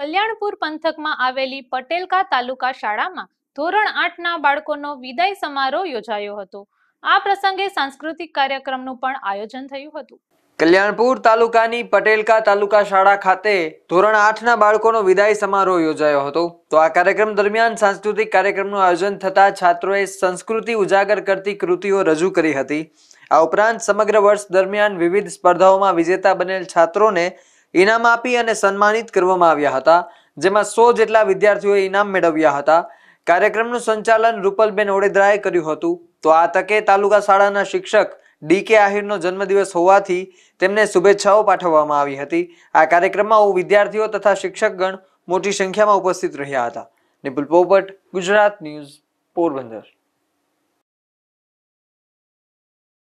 કલ્યાણપુર પંથકમાં આવેલી પટેલકા તાલુકા શાળામાં ધોરણ આઠના બાળકોનો વિદાય સમારોહ યોજાયો હતો આ પ્રસંગે સાંસ્કૃતિક કાર્યક્રમનું પણ આયોજન થયું હતું કલ્યાણપુર તાલુકાની પટેલકા તાલુકા શાળા ખાતે ધોરણ આઠના બાળકોનો વિદાય સમારોહ યોજાયો હતો તો આ કાર્યક્રમ દરમિયાન સાંસ્કૃતિક કાર્યક્રમનું આયોજન થતા છાત્રોએ સંસ્કૃતિ ઉજાગર કરતી કૃતિઓ રજૂ કરી હતી આ ઉપરાંત સમગ્ર વર્ષ દરમિયાન વિવિધ સ્પર્ધાઓમાં વિજેતા બનેલ છાત્રોને ઇનામ આપી અને સન્માનિત કરવામાં આવ્યા હતા જેમાં સો જેટલા વિદ્યાર્થીઓએ ઇનામ મેળવ્યા હતા કાર્યક્રમનું સંચાલન રૂપલબેન ઓડેદરાએ કર્યું હતું તો આ તકે તાલુકા શાળાના શિક્ષક ડી કે આહિરનો જન્મદિવસ હોવાથી તેમને શુભેચ્છાઓ પાઠવવામાં આવી હતી આ કાર્યક્રમમાં વિદ્યાર્થીઓ તથા શિક્ષકગણ મોટી સંખ્યામાં ઉપસ્થિત રહ્યા હતા નિપુલ પોપટ ગુજરાત ન્યૂઝ પોરબંદર